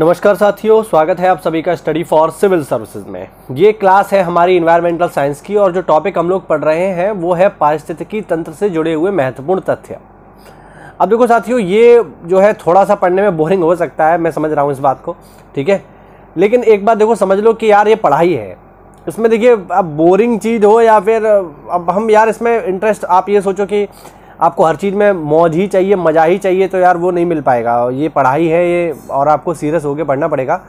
नमस्कार साथियों स्वागत है आप सभी का स्टडी फॉर सिविल सर्विसेज में ये क्लास है हमारी इन्वायरमेंटल साइंस की और जो टॉपिक हम लोग पढ़ रहे हैं वो है पारिस्थितिकी तंत्र से जुड़े हुए महत्वपूर्ण तथ्य अब देखो साथियों ये जो है थोड़ा सा पढ़ने में बोरिंग हो सकता है मैं समझ रहा हूँ इस बात को ठीक है लेकिन एक बात देखो समझ लो कि यार ये पढ़ाई है इसमें देखिए अब बोरिंग चीज़ हो या फिर अब हम यार इसमें इंटरेस्ट आप ये सोचो कि आपको हर चीज़ में मौज ही चाहिए मज़ा ही चाहिए तो यार वो नहीं मिल पाएगा ये पढ़ाई है ये और आपको सीरियस होकर पढ़ना पड़ेगा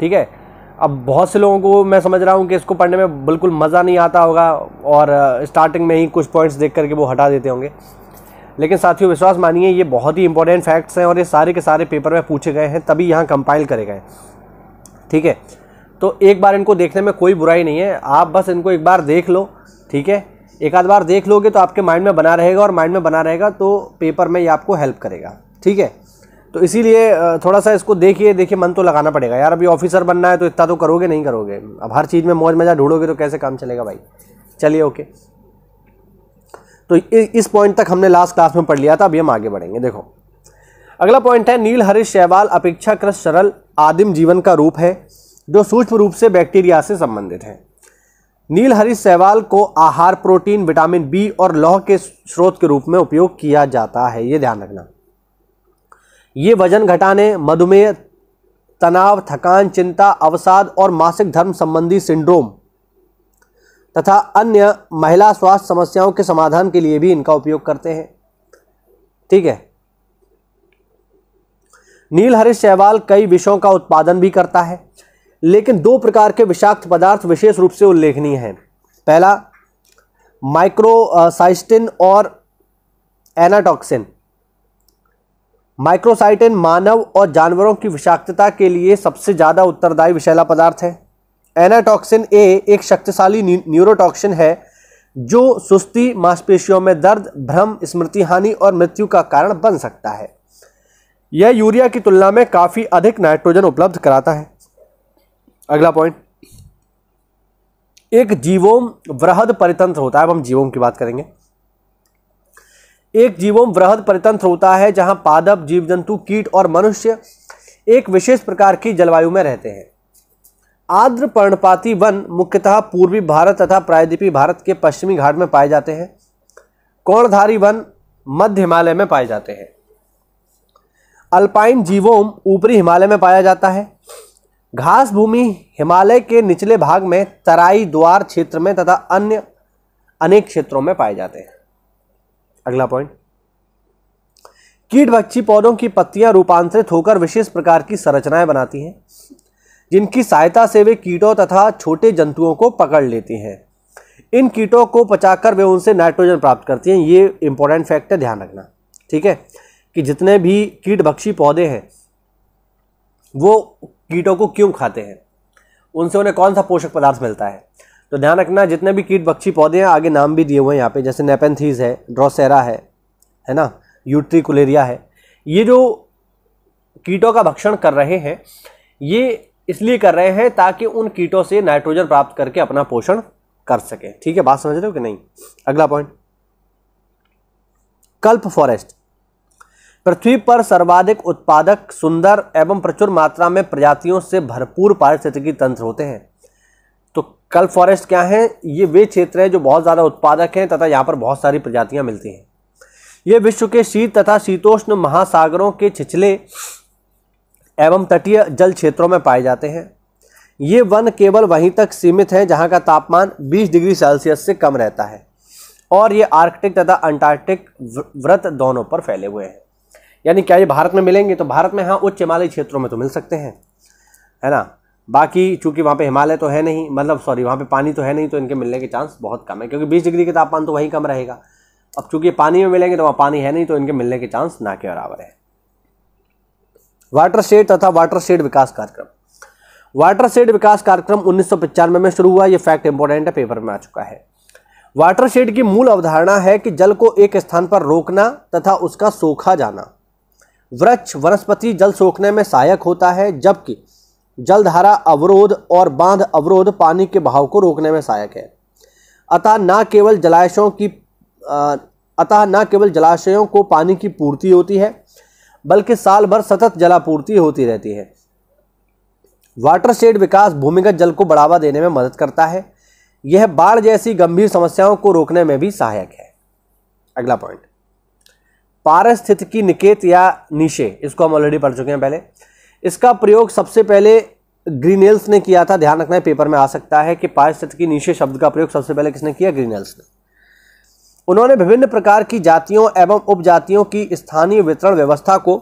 ठीक है अब बहुत से लोगों को मैं समझ रहा हूँ कि इसको पढ़ने में बिल्कुल मज़ा नहीं आता होगा और स्टार्टिंग में ही कुछ पॉइंट्स देख करके वो हटा देते होंगे लेकिन साथियों विश्वास मानिए ये बहुत ही इंपॉर्टेंट फैक्ट्स हैं और ये सारे के सारे पेपर में पूछे गए हैं तभी यहाँ कंपाइल करे गए ठीक है तो एक बार इनको देखने में कोई बुराई नहीं है आप बस इनको एक बार देख लो ठीक है एक आध बार देख लोगे तो आपके माइंड में बना रहेगा और माइंड में बना रहेगा तो पेपर में ये आपको हेल्प करेगा ठीक है तो इसीलिए थोड़ा सा इसको देखिए देखिए मन तो लगाना पड़ेगा यार अभी ऑफिसर बनना है तो इतना तो करोगे नहीं करोगे अब हर चीज़ में मौज मजा ढूंढोगे तो कैसे काम चलेगा भाई चलिए ओके तो इस पॉइंट तक हमने लास्ट क्लास में पढ़ लिया था अभी हम आगे बढ़ेंगे देखो अगला पॉइंट है नील हरीश शैवाल अपेक्षाकृत सरल आदिम जीवन का रूप है जो सूक्ष्म रूप से बैक्टीरिया से संबंधित है नील हरी सहवाल को आहार प्रोटीन विटामिन बी और लौह के स्रोत के रूप में उपयोग किया जाता है ये ध्यान रखना ये वजन घटाने मधुमेह तनाव थकान चिंता अवसाद और मासिक धर्म संबंधी सिंड्रोम तथा अन्य महिला स्वास्थ्य समस्याओं के समाधान के लिए भी इनका उपयोग करते हैं ठीक है नील हरिश सहवाल कई विषयों का उत्पादन भी करता है लेकिन दो प्रकार के विषाक्त पदार्थ विशेष रूप से उल्लेखनीय हैं पहला माइक्रोसाइस्टिन और एनाटॉक्सिन माइक्रोसाइटिन मानव और जानवरों की विषाक्तता के लिए सबसे ज़्यादा उत्तरदायी विषैला पदार्थ है एनाटॉक्सिन ए एक शक्तिशाली न्यूरोटॉक्सिन है जो सुस्ती मांसपेशियों में दर्द भ्रम स्मृति हानि और मृत्यु का कारण बन सकता है यह यूरिया की तुलना में काफ़ी अधिक नाइट्रोजन उपलब्ध कराता है अगला पॉइंट एक जीवोम वृहद परितंत्र होता है अब हम जीवोम की बात करेंगे एक जीवोम वृहद परितंत्र होता है जहां पादप जीव जंतु कीट और मनुष्य एक विशेष प्रकार की जलवायु में रहते हैं आर्द्र पर्णपाती वन मुख्यतः पूर्वी भारत तथा प्रायद्वीपी भारत के पश्चिमी घाट में पाए जाते हैं कोणधारी वन मध्य हिमालय में पाए जाते हैं अल्पाइन जीवोम ऊपरी हिमालय में पाया जाता है घास भूमि हिमालय के निचले भाग में तराई द्वार क्षेत्र में तथा अन्य अनेक क्षेत्रों में पाए जाते हैं अगला पॉइंट कीट भक्षी पौधों की पत्तियां रूपांतरित होकर विशेष प्रकार की संरचनाएं बनाती हैं जिनकी सहायता से वे कीटों तथा छोटे जंतुओं को पकड़ लेती हैं इन कीटों को पचाकर वे उनसे नाइट्रोजन प्राप्त करती हैं ये इंपॉर्टेंट फैक्ट है ध्यान रखना ठीक है कि जितने भी कीट भक्षी पौधे हैं वो कीटों को क्यों खाते हैं उनसे उन्हें कौन सा पोषक पदार्थ मिलता है तो ध्यान रखना जितने भी कीट बक्षी पौधे हैं आगे नाम भी दिए हुए हैं यहाँ पे जैसे नेपेंथीज है ड्रोसेरा है है ना यूट्रीकुलेरिया है ये जो कीटों का भक्षण कर रहे हैं ये इसलिए कर रहे हैं ताकि उन कीटों से नाइट्रोजन प्राप्त करके अपना पोषण कर सकें ठीक है बात समझ रहे हो कि नहीं अगला पॉइंट कल्प फॉरेस्ट पृथ्वी पर सर्वाधिक उत्पादक सुंदर एवं प्रचुर मात्रा में प्रजातियों से भरपूर पारिस्थितिकी तंत्र होते हैं तो कल फॉरेस्ट क्या है ये वे क्षेत्र हैं जो बहुत ज़्यादा उत्पादक हैं तथा यहाँ पर बहुत सारी प्रजातियाँ मिलती हैं ये विश्व के शीत तथा शीतोष्ण महासागरों के छिछले एवं तटीय जल क्षेत्रों में पाए जाते हैं ये वन केवल वहीं तक सीमित हैं जहाँ का तापमान 20 डिग्री सेल्सियस से कम रहता है और ये आर्कटिक तथा अंटार्कटिक व्रत दोनों पर फैले हुए हैं यानी क्या ये भारत में मिलेंगे तो भारत में हाँ उच्च हिमालयी क्षेत्रों में तो मिल सकते हैं है ना बाकी चूंकि वहाँ पे हिमालय तो है नहीं मतलब सॉरी वहाँ पे पानी तो है नहीं तो इनके मिलने के चांस बहुत कम है क्योंकि 20 डिग्री के तापमान तो वहीं कम रहेगा अब चूंकि पानी में मिलेंगे तो वहाँ पानी है नहीं तो इनके मिलने के चांस ना के बराबर है वाटर शेड तथा वाटर शेड विकास कार्यक्रम वाटर शेड विकास कार्यक्रम उन्नीस में शुरू हुआ ये फैक्ट इंपॉर्टेंट है पेपर में आ चुका है वाटर शेड की मूल अवधारणा है कि जल को एक स्थान पर रोकना तथा उसका सोखा जाना वृक्ष वनस्पति जल सोखने में सहायक होता है जबकि जलधारा अवरोध और बांध अवरोध पानी के बहाव को रोकने में सहायक है अतः न केवल जलाशयों की अतः न केवल जलाशयों को पानी की पूर्ति होती है बल्कि साल भर सतत जलापूर्ति होती रहती है वाटर शेड विकास भूमिगत जल को बढ़ावा देने में मदद करता है यह बाढ़ जैसी गंभीर समस्याओं को रोकने में भी सहायक है अगला पॉइंट की निकेत या नीशे इसको हम ऑलरेडी पढ़ चुके हैं पहले इसका प्रयोग सबसे पहले ग्रीनेल्स ने किया था ध्यान रखना है पेपर में आ सकता है कि पारस्थित की नीचे शब्द का प्रयोग सबसे पहले किसने किया ग्रीनेल्स ने उन्होंने विभिन्न प्रकार की जातियों एवं उपजातियों की स्थानीय वितरण व्यवस्था को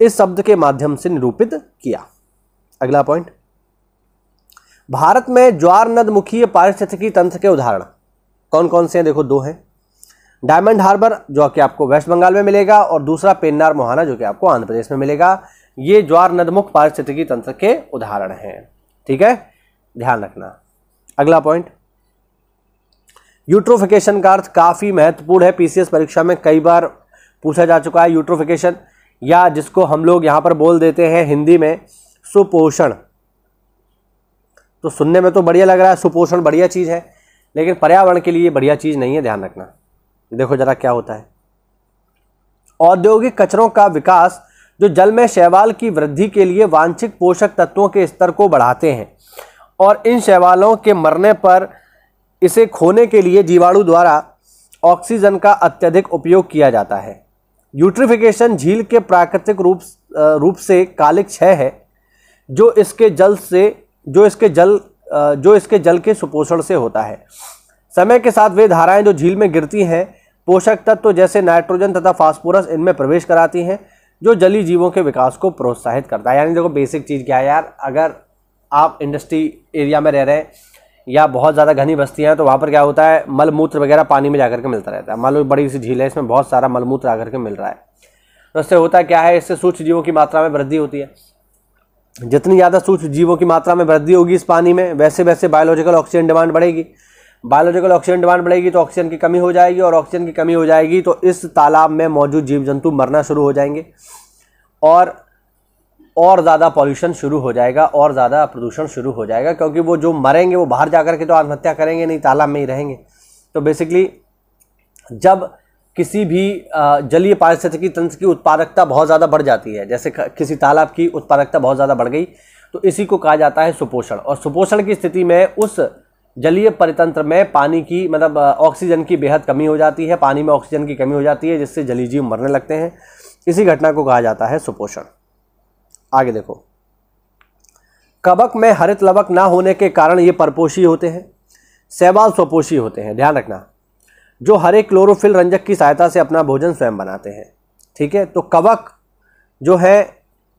इस शब्द के माध्यम से निरूपित किया अगला पॉइंट भारत में ज्वार नदमुखीय पारिस्थितिकी तंत्र के उदाहरण कौन कौन से हैं देखो दो हैं डायमंड हार्बर जो कि आपको वेस्ट बंगाल में मिलेगा और दूसरा पेन्नार मोहाना जो कि आपको आंध्र प्रदेश में मिलेगा ये ज्वार नदमुख पारिस्थितिकी तंत्र के उदाहरण हैं ठीक है ध्यान रखना अगला पॉइंट यूट्रोफिकेशन का अर्थ काफ़ी महत्वपूर्ण है पीसीएस परीक्षा में कई बार पूछा जा चुका है यूट्रोफिकेशन या जिसको हम लोग यहाँ पर बोल देते हैं हिंदी में सुपोषण तो सुनने में तो बढ़िया लग रहा है सुपोषण बढ़िया चीज़ है लेकिन पर्यावरण के लिए बढ़िया चीज़ नहीं है ध्यान रखना देखो ज़रा क्या होता है औद्योगिक कचरों का विकास जो जल में शैवाल की वृद्धि के लिए वांछित पोषक तत्वों के स्तर को बढ़ाते हैं और इन शैवालों के मरने पर इसे खोने के लिए जीवाणु द्वारा ऑक्सीजन का अत्यधिक उपयोग किया जाता है यूट्रिफिकेशन झील के प्राकृतिक रूप रूप से कालिक क्षय है जो इसके जल से जो इसके जल जो इसके जल के सुपोषण से होता है समय के साथ वे धाराएं जो झील में गिरती हैं पोषक तत्व जैसे नाइट्रोजन तथा फास्फोरस इनमें प्रवेश कराती हैं जो जली जीवों के विकास को प्रोत्साहित करता है यानी देखो बेसिक चीज़ क्या है यार अगर आप इंडस्ट्री एरिया में रह रहे हैं या बहुत ज़्यादा घनी बस्तियाँ हैं तो वहाँ पर क्या होता है मलमूत्र वगैरह पानी में जाकर के मिलता रहता है मल बड़ी सी झील है इसमें बहुत सारा मलमूत्र आकर के मिल रहा है तो इससे होता क्या है इससे सूक्ष्म जीवों की मात्रा में वृद्धि होती है जितनी ज़्यादा सूक्ष्म जीवों की मात्रा में वृद्धि होगी इस पानी में वैसे वैसे बायोलॉजिकल ऑक्सीजन डिमांड बढ़ेगी बायोलॉजिकल ऑक्सीजन डिमांड बढ़ेगी तो ऑक्सीजन की कमी हो जाएगी और ऑक्सीजन की कमी हो जाएगी तो इस तालाब में मौजूद जीव जंतु मरना शुरू हो जाएंगे और और ज़्यादा पॉल्यूशन शुरू हो जाएगा और ज़्यादा प्रदूषण शुरू हो जाएगा क्योंकि वो जो मरेंगे वो बाहर जा के तो आत्महत्या करेंगे नहीं तालाब में ही रहेंगे तो बेसिकली जब किसी भी जलीय पारिस्थितिकी तंत्र की उत्पादकता बहुत ज़्यादा बढ़ जाती है जैसे किसी तालाब की उत्पादकता बहुत ज़्यादा बढ़ गई तो इसी को कहा जाता है सुपोषण और सुपोषण की स्थिति में उस जलीय परितंत्र में पानी की मतलब ऑक्सीजन की बेहद कमी हो जाती है पानी में ऑक्सीजन की कमी हो जाती है जिससे जलीय जीव मरने लगते हैं इसी घटना को कहा जाता है सुपोषण आगे देखो कबक में हरित लवक ना होने के कारण ये परपोषी होते हैं सहवाल स्वपोषी होते हैं ध्यान रखना जो हरे क्लोरोफिल रंजक की सहायता से अपना भोजन स्वयं बनाते हैं ठीक है तो कवक जो है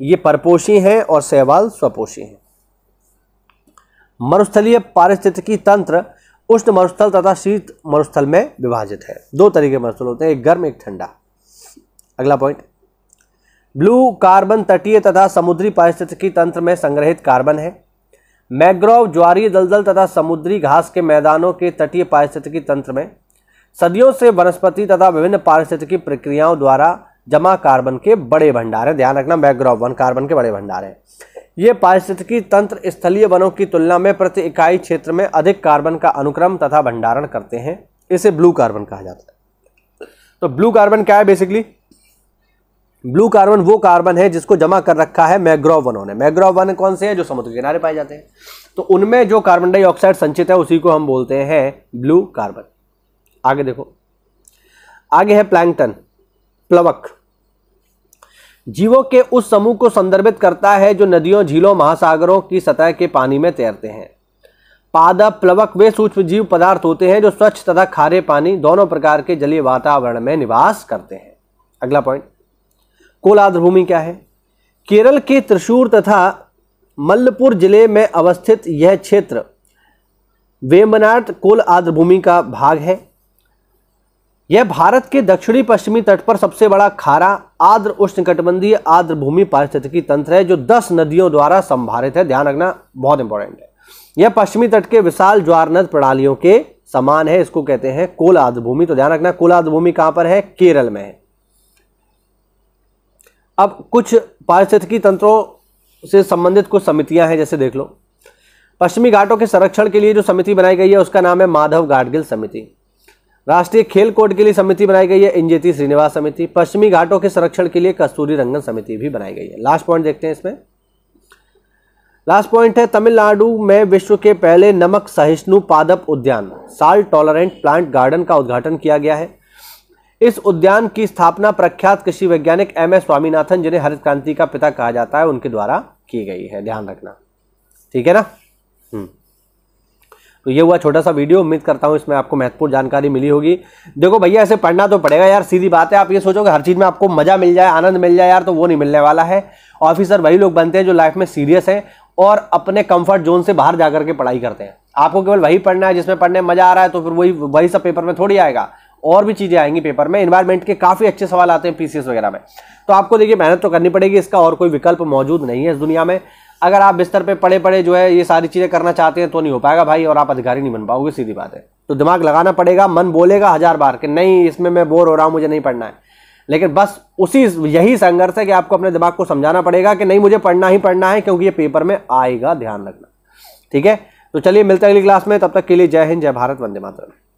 ये परपोषी हैं और सहवाल स्वपोषी हैं मरुस्थलीय पारिस्थितिकी तंत्र उष्ण मरुस्थल तथा शीत मरुस्थल में विभाजित है दो तरीके मरुस्थल होते हैं एक गर्म एक ठंडा अगला पॉइंट ब्लू कार्बन तटीय तथा समुद्री पारिस्थितिकी तंत्र में संग्रहित कार्बन है मैग्रोव ज्वारीय दलदल तथा समुद्री घास के मैदानों के तटीय पारिस्थितिकी तंत्र में सदियों से वनस्पति तथा विभिन्न पारिस्थितिकी प्रक्रियाओं द्वारा जमा कार्बन के बड़े भंडार है ध्यान रखना मैग्रोव वन कार्बन के बड़े भंडार है ये पारिस्थितिकी तंत्र स्थलीय वनों की तुलना में प्रति इकाई क्षेत्र में अधिक कार्बन का अनुक्रम तथा भंडारण करते हैं इसे ब्लू कार्बन कहा जाता है तो ब्लू कार्बन क्या है बेसिकली ब्लू कार्बन वो कार्बन है जिसको जमा कर रखा है मैग्रोव वनों ने मैग्रोव वन कौन से हैं जो समुद्र किनारे पाए जाते हैं तो उनमें जो कार्बन डाइऑक्साइड संचित है उसी को हम बोलते हैं ब्लू कार्बन आगे देखो आगे है प्लैंकटन प्लवक जीवों के उस समूह को संदर्भित करता है जो नदियों झीलों महासागरों की सतह के पानी में तैरते हैं पादप प्लवक वे सूक्ष्म जीव पदार्थ होते हैं जो स्वच्छ तथा खारे पानी दोनों प्रकार के जलीय वातावरण में निवास करते हैं अगला पॉइंट भूमि क्या है केरल के त्रिशूर तथा मल्लपुर जिले में अवस्थित यह क्षेत्र वेम्बनाट कोल भूमि का भाग है यह भारत के दक्षिणी पश्चिमी तट पर सबसे बड़ा खारा उष्ण उष्णकटिबंधीय आद्र भूमि पारिस्थितिकी तंत्र है जो 10 नदियों द्वारा संभारित है ध्यान रखना बहुत इंपॉर्टेंट है यह पश्चिमी तट के विशाल ज्वार नद प्रणालियों के समान है इसको कहते हैं कोल आद्र भूमि तो ध्यान रखना कोल आद्र भूमि कहां पर है केरल में है अब कुछ पारिस्थितिकी तंत्रों से संबंधित कुछ समितियां हैं जैसे देख लो पश्चिमी घाटों के संरक्षण के लिए जो समिति बनाई गई है उसका नाम है माधव गाडगिल समिति राष्ट्रीय खेल कोड के लिए समिति बनाई गई है इंजेती श्रीनिवास समिति पश्चिमी घाटों के संरक्षण के लिए कस्तूरी रंगन समिति भी बनाई गई है लास्ट पॉइंट देखते हैं इसमें लास्ट पॉइंट है तमिलनाडु में विश्व के पहले नमक सहिष्णु पादप उद्यान साल टॉलरेंट प्लांट गार्डन का उद्घाटन किया गया है इस उद्यान की स्थापना प्रख्यात कृषि वैज्ञानिक एम एस स्वामीनाथन जिन्हें हरित क्रांति का पिता कहा जाता है उनके द्वारा की गई है ध्यान रखना ठीक है ना हम्म तो ये हुआ छोटा सा वीडियो उम्मीद करता हूँ इसमें आपको महत्वपूर्ण जानकारी मिली होगी देखो भैया ऐसे पढ़ना तो पड़ेगा यार सीधी बात है आप ये सोचो हर चीज़ में आपको मज़ा मिल जाए आनंद मिल जाए यार तो वो नहीं मिलने वाला है ऑफिसर वही लोग बनते हैं जो लाइफ में सीरियस हैं और अपने कंफर्ट जोन से बाहर जा करके पढ़ाई करते हैं आपको केवल वही पढ़ना है जिसमें पढ़ने मज़ा आ रहा है तो फिर वही वही सब पेपर में थोड़ी आएगा और भी चीज़ें आएंगी पेपर में इन्वायरमेंट के काफ़ी अच्छे सवाल आते हैं पीसीएस वगैरह में तो आपको देखिए मेहनत तो करनी पड़ेगी इसका और कोई विकल्प मौजूद नहीं है इस दुनिया में अगर आप बिस्तर पे पड़े पड़े जो है ये सारी चीज़ें करना चाहते हैं तो नहीं हो पाएगा भाई और आप अधिकारी नहीं बन पाओगे सीधी बात है तो दिमाग लगाना पड़ेगा मन बोलेगा हज़ार बार कि नहीं इसमें मैं बोर हो रहा हूं मुझे नहीं पढ़ना है लेकिन बस उसी यही संघर्ष है कि आपको अपने दिमाग को समझाना पड़ेगा कि नहीं मुझे पढ़ना ही पढ़ना है क्योंकि ये पेपर में आएगा ध्यान रखना ठीक है तो चलिए मिलते हैं अगली क्लास में तब तक के लिए जय हिंद जय भारत वंदे मातरम